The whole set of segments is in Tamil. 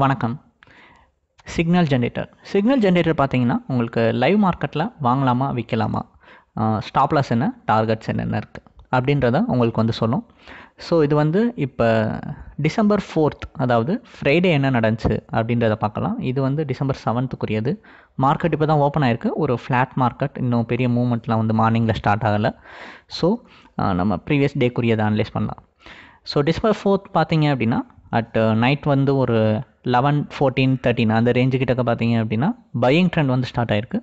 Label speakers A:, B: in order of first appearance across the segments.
A: வணக்கம் சிக்னல் ஜென்ரேட்டர் சிக்னல் ஜென்ரேட்டர் பார்த்தீங்கன்னா உங்களுக்கு லைவ் மார்க்கெட்டில் வாங்கலாமா விற்கலாமா ஸ்டாப்லாஸ் என்ன டார்கெட்ஸ் என்னென்ன இருக்குது அப்படின்றத உங்களுக்கு வந்து சொல்லும் ஸோ இது வந்து இப்போ டிசம்பர் ஃபோர்த் அதாவது ஃப்ரைடே என்ன நடந்துச்சு அப்படின்றத பார்க்கலாம் இது வந்து டிசம்பர் செவன்த்துக்குரியது மார்க்கெட் இப்போ தான் ஓப்பன் ஆகிருக்கு ஒரு ஃப்ளாட் மார்க்கெட் இன்னும் பெரிய மூமெண்ட்லாம் வந்து மார்னிங்கில் ஸ்டார்ட் ஆகலை ஸோ நம்ம ப்ரீவியஸ் டேக்குரியதை அனலைஸ் பண்ணலாம் ஸோ டிசம்பர் ஃபோர்த் பார்த்தீங்க அப்படின்னா அட் நைட் வந்து ஒரு லெவன் ஃபோர்டீன் தேர்ட்டின் அந்த ரேஞ்சு கிட்டக்க பார்த்தீங்க அப்படின்னா பையிங் ட்ரெண்ட் வந்து ஸ்டார்ட் ஆயிருக்கு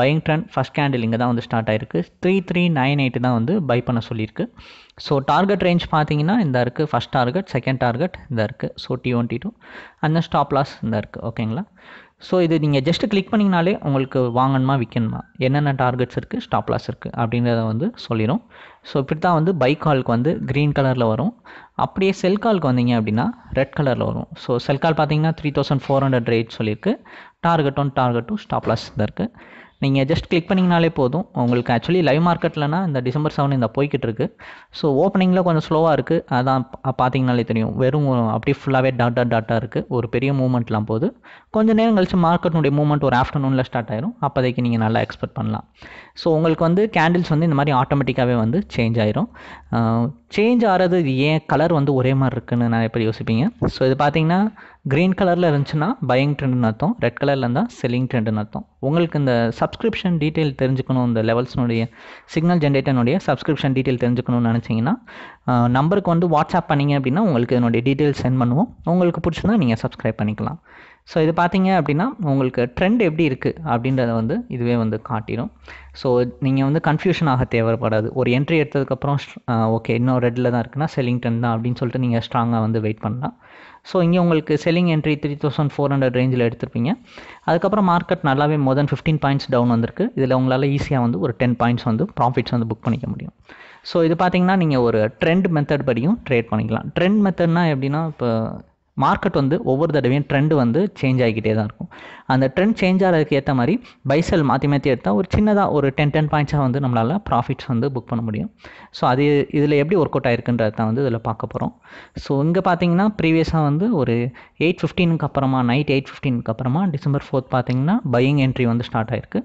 A: பையிங் ட்ரெண்ட் ஃபஸ்ட் கேண்டில் இங்கே தான் வந்து ஸ்டார்ட் ஆயிருக்கு த்ரீ த்ரீ நைன் எயிட் தான் வந்து பை பண்ண சொல்லியிருக்கு ஸோ டார்கெட் ரேஞ்ச் பார்த்தீங்கன்னா இந்த இருக்குது ஃபஸ்ட் டார்கெட் செகண்ட் டார்கெட் இந்த இருக்குது so T one T two அந்த ஸ்டாப் லாஸ் இந்த இருக்குது ஓகேங்களா ஸோ இது நீங்கள் ஜஸ்ட்டு கிளிக் பண்ணிங்கனாலே உங்களுக்கு வாங்கணுமா விற்கணுமா என்னென்ன டார்கெட்ஸ் இருக்குது ஸ்டாப் லாஸ் இருக்குது அப்படின்றத வந்து சொல்லிடும் ஸோ இப்படி தான் வந்து பைக் காலுக்கு வந்து க்ரீன் கலரில் வரும் அப்படியே செல் காலுக்கு வந்தீங்க அப்படின்னா ரெட் கலரில் வரும் ஸோ செல் கால் பார்த்தீங்கன்னா three thousand four hundred rate சொல்லியிருக்கு target one target two stop loss தான் இருக்குது நீங்கள் ஜஸ்ட் கிளிக் பண்ணிங்கனாலே போதும் உங்களுக்கு ஆக்சுவலி லைவ் மார்க்கெட்லனா இந்த டிசம்பர் செவன் இந்த போய்கிட்டு இருக்கு ஸோ ஓப்பனிங்கில் கொஞ்சம் ஸ்லோவாக இருக்குது அதான் பார்த்தீங்கனாலே தெரியும் வெறும் அப்படியே ஃபுல்லாகவே டாட்டா டாட்டா இருக்குது ஒரு பெரிய மூவ்மெண்ட்லாம் போது கொஞ்சம் நேரம் கழிச்சு மார்க்கெட்னுடைய மூவ்மெண்ட் ஒரு ஆஃப்டர்நூனில் ஸ்டார்ட் ஆயிரும் அப்போதைக்கு நீங்கள் நல்லா எக்ஸ்பெக்ட் பண்ணலாம் ஸோ உங்களுக்கு வந்து கேண்டில்ஸ் வந்து இந்த மாதிரி ஆட்டோமேட்டிக்காகவே வந்து சேஞ்ச் ஆயிரும் சேஞ்ச் ஆகிறது ஏன் கலர் வந்து ஒரே மாதிரி இருக்குன்னு நான் எப்படி யோசிப்பீங்க ஸோ இது பார்த்தீங்கன்னா க்ரீன் கலரில் இருந்துச்சுன்னா பயிங் ட்ரெண்டுன்னு அர்த்தம் ரெட் கலரில் இருந்தால் செல்லிங் ட்ரெண்டுன்னு அர்த்தம் உங்களுக்கு இந்த சப்ஸ்கிரிப்ஷன் டீட்டெயில் தெரிஞ்சுக்கணும் இந்த லெவல்ஸ்னுடைய சிக்னல் ஜென்ரேட்டனுடைய சப்ஸ்கிரிப்ஷன் டீட்டெயில் தெரிஞ்சுக்கணும்னு நினச்சிங்கன்னா நம்பருக்கு வந்து வாட்ஸ்அப் பண்ணிங்க அப்படின்னா உங்களுக்கு என்னுடைய டீட்டெயில் சென்ட் பண்ணுவோம் உங்களுக்கு பிடிச்சிருந்தா நீங்கள் சப்ஸ்கிரைப் பண்ணிக்கலாம் ஸோ இது பார்த்தீங்க அப்படின்னா உங்களுக்கு ட்ரெண்ட் எப்படி இருக்குது அப்படின்றத வந்து இதுவே வந்து காட்டிடும் ஸோ நீங்கள் வந்து கன்ஃபியூஷன் ஆக தேவைப்படாது ஒரு என்ட்ரி எடுத்ததுக்கப்புறம் ஓகே இன்னும் ரெட்டில் தான் இருக்குன்னா செல்லிங் ட்ரெண்ட் தான் அப்படின்னு சொல்லிட்டு நீங்கள் ஸ்ட்ராங்காக வந்து வெயிட் பண்ணலாம் ஸோ இங்கே உங்களுக்கு selling entry three thousand four hundred ரேஞ்சில் எடுத்திருப்பீங்க அதுக்கப்புறம் மார்க்கெட் நல்லாவே more than fifteen points down வந்திருக்கு இதில் உங்களால் ஈஸியாக வந்து ஒரு டென் பாயிண்ட்ஸ் வந்து ப்ராஃபிட்ஸ் வந்து புக் பண்ணிக்க முடியும் ஸோ இது பார்த்தீங்கன்னா நீங்கள் ஒரு ட்ரெண்ட் மெத்தட் படியும் ட்ரேட் பண்ணிக்கலாம் ட்ரெண்ட் மெத்தட்னால் எப்படின்னா இப்போ மார்க்கெட் வந்து ஒவ்வொரு தடவையும் ட்ரெண்டு வந்து சேஞ்ச் ஆகிக்கிட்டே தான் இருக்கும் அந்த ட்ரெண்ட் சேஞ்ச் ஆகிறதுக்கு ஏற்ற மாதிரி பைசல் மாற்றி மாற்றி எடுத்தால் ஒரு சின்னதாக ஒரு டென் டென் பாயிண்ட்ஸாக வந்து நம்மளால் ப்ராஃபிட்ஸ் வந்து புக் பண்ண முடியும் ஸோ அது இதில் எப்படி ஒர்க் அவுட் ஆயிருக்குன்றது தான் வந்து இதில் பார்க்க போகிறோம் ஸோ இங்கே பார்த்தீங்கன்னா ப்ரீவியஸாக வந்து ஒரு எயிட் ஃபிஃப்டீனுக்கு அப்புறமா நைட் எயிட் ஃபிஃப்டீனுக்கு அப்புறமா டிசம்பர் ஃபோர்த் பார்த்தீங்கன்னா பையிங் என்ட்ரி வந்து ஸ்டார்ட் ஆயிருக்கு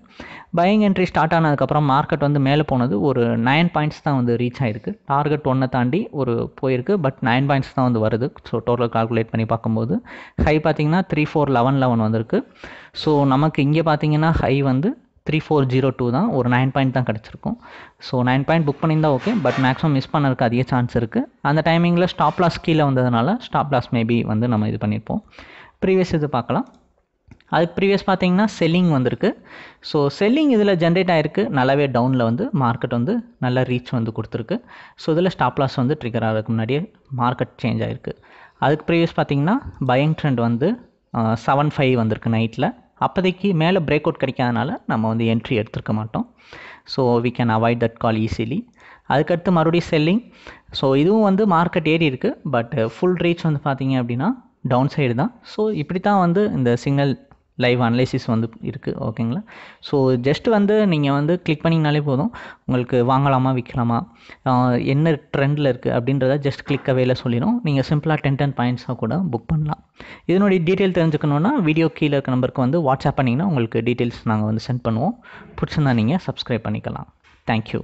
A: பையிங் என்ட்ரி ஸ்டார்ட் ஆனதுக்கப்புறம் மார்க்கெட் வந்து மேலே போனது ஒரு நைன் பாயிண்ட்ஸ் தான் வந்து ரீச் ஆயிருக்கு டார்கெட் ஒன்றை தாண்டி ஒரு போயிருக்கு பட் நைன் பாயிண்ட்ஸ் தான் வந்து வருது ஸோ டோட்டல் கால்குலேட் பண்ணி பண்ணி பார்க்கும்போது ஹை பார்த்திங்கன்னா த்ரீ ஃபோர் லெவன் லெவன் வந்திருக்கு ஸோ நமக்கு இங்கே பார்த்தீங்கன்னா ஹை வந்து த்ரீ ஃபோர் ஜீரோ டூ தான் ஒரு நைன் பாயிண்ட் தான் கிடச்சிருக்கும் ஸோ நைன் பாயிண்ட் புக் பண்ணியிருந்தா ஓகே பட் மேக்ஸிமம் மிஸ் பண்ணுறதுக்கு அதிக சான்ஸ் இருக்குது அந்த டைமிங்கில் ஸ்டாப் லாஸ் கீழே வந்ததுனால ஸ்டாப் லாஸ் மேபி வந்து நம்ம இது பண்ணியிருப்போம் ப்ரீவியஸ் இது பார்க்கலாம் அது ப்ரீவியஸ் பார்த்தீங்கன்னா செல்லிங் வந்திருக்கு ஸோ செல்லிங் இதில் ஜென்ரேட் ஆகிருக்கு நல்லாவே டவுனில் வந்து மார்க்கெட் வந்து நல்லா ரீச் வந்து கொடுத்துருக்கு ஸோ இதில் ஸ்டாப் லாஸ் வந்து ட்ரிகர் ஆகிறதுக்கு முன்னாடியே மார்க்கெட் சேஞ்ச் ஆகிருக்கு அதுக்கு ப்ரீவியஸ் பார்த்தீங்கன்னா பயங் ட்ரெண்ட் வந்து செவன் ஃபைவ் வந்திருக்கு நைட்டில் அப்போதைக்கு மேலே பிரேக் அவுட் கிடைக்காதனால நம்ம வந்து என்ட்ரி எடுத்திருக்க மாட்டோம் so we can avoid that call easily அதுக்கடுத்து மறுபடியும் செல்லிங் ஸோ இதுவும் வந்து மார்க்கெட் ஏறி இருக்குது பட் ஃபுல் ரீச் வந்து பார்த்திங்க அப்படின்னா டவுன் சைடு தான் ஸோ இப்படி தான் வந்து இந்த சிக்னல் லைவ் அனலைசிஸ் வந்து இருக்குது ஓகேங்களா ஸோ ஜஸ்ட் வந்து நீங்கள் வந்து கிளிக் பண்ணிங்கனாலே போதும் உங்களுக்கு வாங்கலாமா விற்கலாமா என்ன ட்ரெண்டில் இருக்குது அப்படின்றத ஜஸ்ட் கிளிக் அவையில் சொல்லிடும் நீங்கள் சிம்பிளாக டென் டென் பாயிண்ட்ஸாக கூட புக் பண்ணலாம் இதனுடைய டீட்டெயில் தெரிஞ்சுக்கணுன்னா வீடியோ கீழே இருக்க நம்பருக்கு வந்து வாட்ஸ்அப் பண்ணிங்கன்னா உங்களுக்கு டீட்டெயில்ஸ் நாங்கள் வந்து சென்ட் பண்ணுவோம் பிடிச்சிருந்தா நீங்கள் சப்ஸ்கிரைப் பண்ணிக்கலாம் தேங்க்யூ